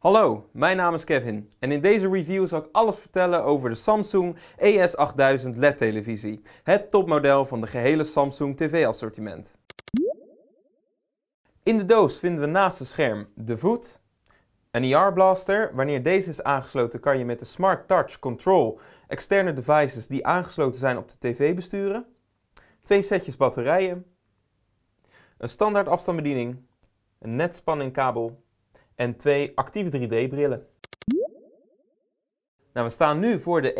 Hallo, mijn naam is Kevin en in deze review zal ik alles vertellen over de Samsung ES8000 LED televisie, het topmodel van de gehele Samsung TV assortiment. In de doos vinden we naast het scherm de voet, een IR e blaster. Wanneer deze is aangesloten kan je met de Smart Touch Control externe devices die aangesloten zijn op de tv besturen. Twee setjes batterijen, een standaard afstandsbediening, een netspanningkabel en twee actieve 3D-brillen. Nou, we staan nu voor de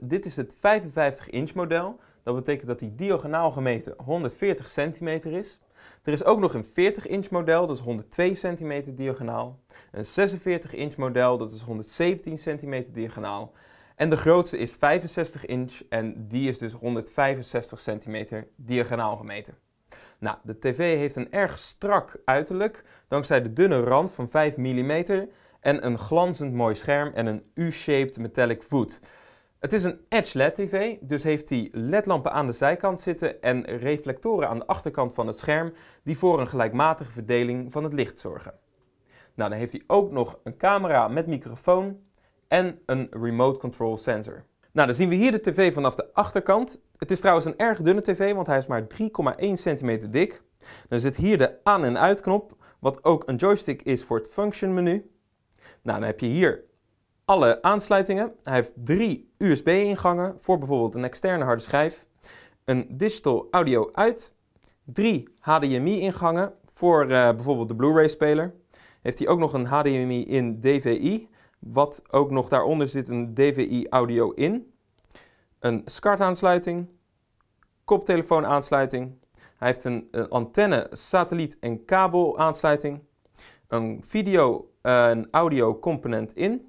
ES8000. Dit is het 55-inch model. Dat betekent dat die diagonaal gemeten 140 cm is. Er is ook nog een 40-inch model, dat is 102 cm diagonaal. Een 46-inch model, dat is 117 cm diagonaal. En de grootste is 65 inch en die is dus 165 cm diagonaal gemeten. Nou, de tv heeft een erg strak uiterlijk, dankzij de dunne rand van 5 mm en een glanzend mooi scherm en een U-shaped metallic voet. Het is een Edge LED TV, dus heeft hij ledlampen aan de zijkant zitten en reflectoren aan de achterkant van het scherm die voor een gelijkmatige verdeling van het licht zorgen. Nou, dan heeft hij ook nog een camera met microfoon en een remote control sensor. Nou, dan zien we hier de tv vanaf de achterkant. Het is trouwens een erg dunne tv, want hij is maar 3,1 centimeter dik. Dan zit hier de aan- en uitknop, wat ook een joystick is voor het function menu. Nou, dan heb je hier alle aansluitingen. Hij heeft drie USB-ingangen voor bijvoorbeeld een externe harde schijf. Een digital audio uit. Drie HDMI-ingangen voor eh, bijvoorbeeld de Blu-ray-speler. Heeft hij ook nog een HDMI in DVI. Wat ook nog daaronder zit een DVI audio in, een SCART aansluiting, koptelefoon aansluiting. Hij heeft een, antenne, satelliet en kabel aansluiting, een video eh, en audio component in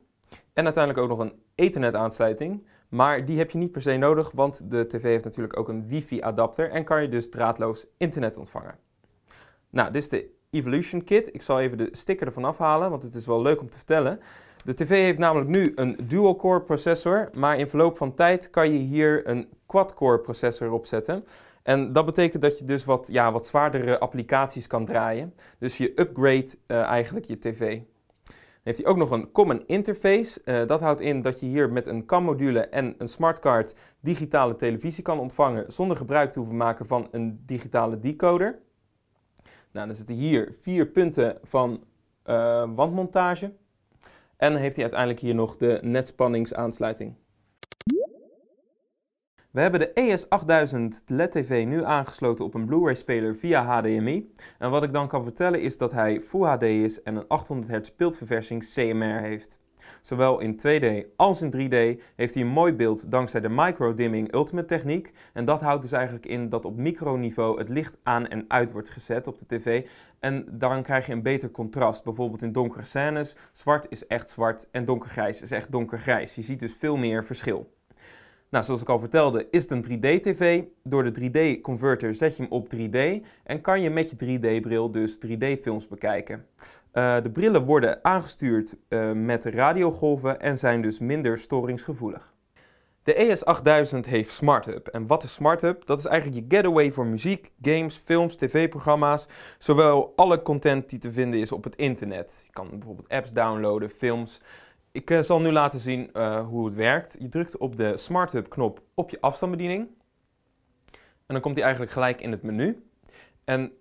en uiteindelijk ook nog een ethernet aansluiting. Maar die heb je niet per se nodig, want de tv heeft natuurlijk ook een wifi adapter en kan je dus draadloos internet ontvangen. Nou, dit is de Evolution Kit. Ik zal even de sticker ervan afhalen, want het is wel leuk om te vertellen. De tv heeft namelijk nu een dual-core processor, maar in verloop van tijd kan je hier een quad-core processor opzetten. En dat betekent dat je dus wat, ja, wat zwaardere applicaties kan draaien. Dus je upgrade eh, eigenlijk je tv. Dan heeft hij ook nog een common interface. Eh, dat houdt in dat je hier met een CAN-module en een smartcard digitale televisie kan ontvangen zonder gebruik te hoeven maken van een digitale decoder. Nou, dan zitten hier vier punten van eh, wandmontage. En heeft hij uiteindelijk hier nog de netspanningsaansluiting. We hebben de ES8000 LED-TV nu aangesloten op een Blu-ray speler via HDMI. En wat ik dan kan vertellen is dat hij Full HD is en een 800 Hz beeldverversing CMR heeft. Zowel in 2D als in 3D heeft hij een mooi beeld dankzij de micro-dimming ultimate techniek. En dat houdt dus eigenlijk in dat op microniveau het licht aan en uit wordt gezet op de tv. En dan krijg je een beter contrast. Bijvoorbeeld in donkere scènes, zwart is echt zwart en donkergrijs is echt donkergrijs. Je ziet dus veel meer verschil. Nou, zoals ik al vertelde, is het een 3D-tv. Door de 3D-converter zet je hem op 3D en kan je met je 3D-bril dus 3D-films bekijken. Eh, de brillen worden aangestuurd uh, met radiogolven en zijn dus minder storingsgevoelig. De ES8000 heeft Smart Hub. En wat is Smart Hub? Dat is eigenlijk je getaway voor muziek, games, films, tv-programma's. Zowel alle content die te vinden is op het internet. Je kan bijvoorbeeld apps downloaden, films. Ik eh, zal nu laten zien eh, hoe het werkt. Je drukt op de Smart Hub knop op je afstandsbediening. En dan komt hij eigenlijk gelijk in het menu. En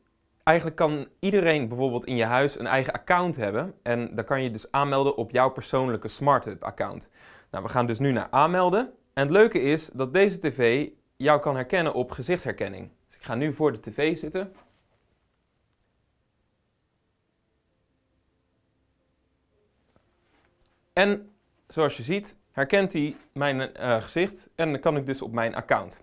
eigenlijk kan iedereen bijvoorbeeld in je huis een eigen account hebben. En dan kan je dus aanmelden op jouw persoonlijke Smart Hub account. Nou, we gaan dus nu naar aanmelden. En het leuke is dat deze tv jou kan herkennen op gezichtsherkenning. Dus ik ga nu voor de tv zitten. En zoals je ziet herkent hij mijn eh, gezicht en dan kan ik dus op mijn account.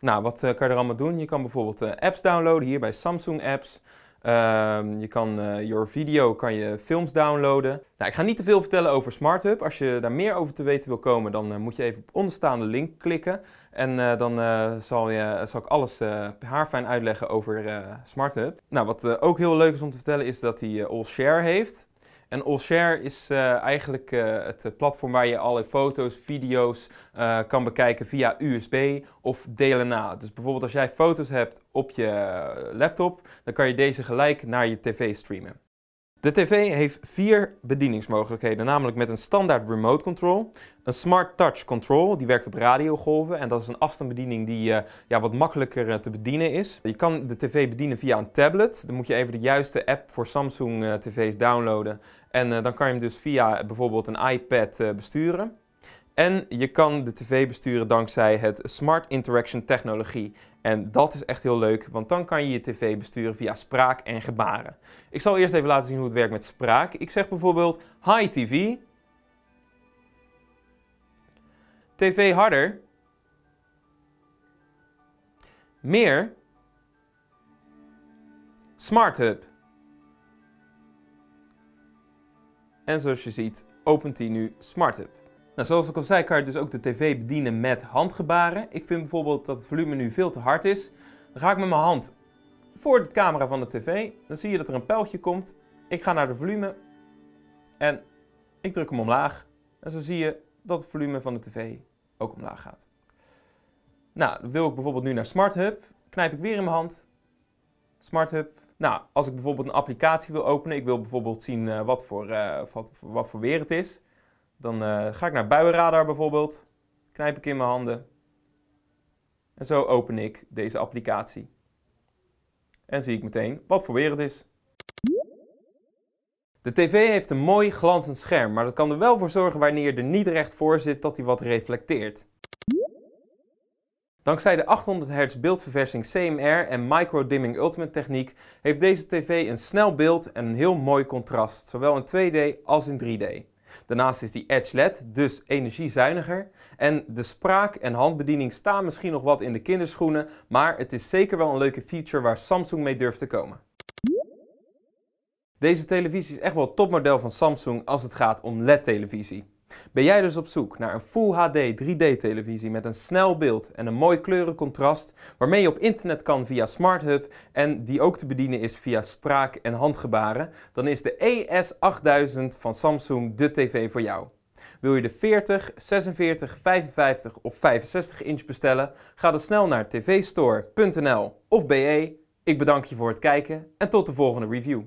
Nou, wat eh, kan je er allemaal doen? Je kan bijvoorbeeld eh, apps downloaden hier bij Samsung Apps. Ehm, je kan je Video, kan je films downloaden. Nou, ik ga niet te veel vertellen over Smart Hub. Als je daar meer over te weten wil komen, dan moet je even op onderstaande link klikken. En dan zal, je, zal ik alles haarfijn uitleggen over Smart Hub. Nou, wat ook heel leuk is om te vertellen is dat hij All Share heeft. En Allshare is eh, eigenlijk eh, het eh, platform waar je alle foto's, video's kan bekijken via USB of DLNA. Dus bijvoorbeeld als jij foto's hebt op je laptop, dan kan je deze gelijk naar je tv streamen. De tv heeft vier bedieningsmogelijkheden, namelijk met een standaard remote control, een smart touch control, die werkt op radiogolven en dat is een afstandsbediening die eh, ja, wat makkelijker eh, te bedienen is. Je kan de tv bedienen via een tablet, dan moet je even de juiste app voor Samsung eh, tv's downloaden en dan kan je hem dus via bijvoorbeeld een iPad besturen. En je kan de tv besturen dankzij het Smart Interaction technologie. En dat is echt heel leuk, want dan kan je je tv besturen via spraak en gebaren. Ik zal eerst even laten zien hoe het werkt met spraak. Ik zeg bijvoorbeeld Hi TV. TV harder. Meer. Smart Hub. En zoals je ziet opent hij nu Smart Hub. Nou, zoals ik al zei, kan je dus ook de tv bedienen met handgebaren. Ik vind bijvoorbeeld dat het volume nu veel te hard is. Dan ga ik met mijn hand voor de camera van de tv. Dan zie je dat er een pijltje komt. Ik ga naar de volume en ik druk hem omlaag. En zo zie je dat het volume van de tv ook omlaag gaat. Nou, wil ik bijvoorbeeld nu naar Smart Hub, knijp ik weer in mijn hand. Smart Hub. Nou, als ik bijvoorbeeld een applicatie wil openen, ik wil bijvoorbeeld zien eh, wat, voor, eh, wat voor weer het is. Dan eh, ga ik naar buienradar bijvoorbeeld, knijp ik in mijn handen. En zo open ik deze applicatie. En zie ik meteen wat voor weer het is. De tv heeft een mooi glanzend scherm, maar dat kan er wel voor zorgen wanneer er niet recht voor zit dat hij wat reflecteert. Dankzij de 800 Hz beeldverversing CMR en Micro Dimming Ultimate techniek heeft deze tv een snel beeld en een heel mooi contrast, zowel in 2D als in 3D. Daarnaast is die Edge LED dus energiezuiniger. En de spraak- en handbediening staan misschien nog wat in de kinderschoenen, maar het is zeker wel een leuke feature waar Samsung mee durft te komen. Deze televisie is echt wel het topmodel van Samsung als het gaat om LED-televisie. Ben jij dus op zoek naar een Full HD 3D televisie met een snel beeld en een mooi kleurencontrast, waarmee je op internet kan via Smart Hub en die ook te bedienen is via spraak en handgebaren, dan is de ES8000 van Samsung de tv voor jou. Wil je de 40, 46, 55 of 65 inch bestellen? Ga dan snel naar tvstore.nl of BE. Ik bedank je voor het kijken en tot de volgende review.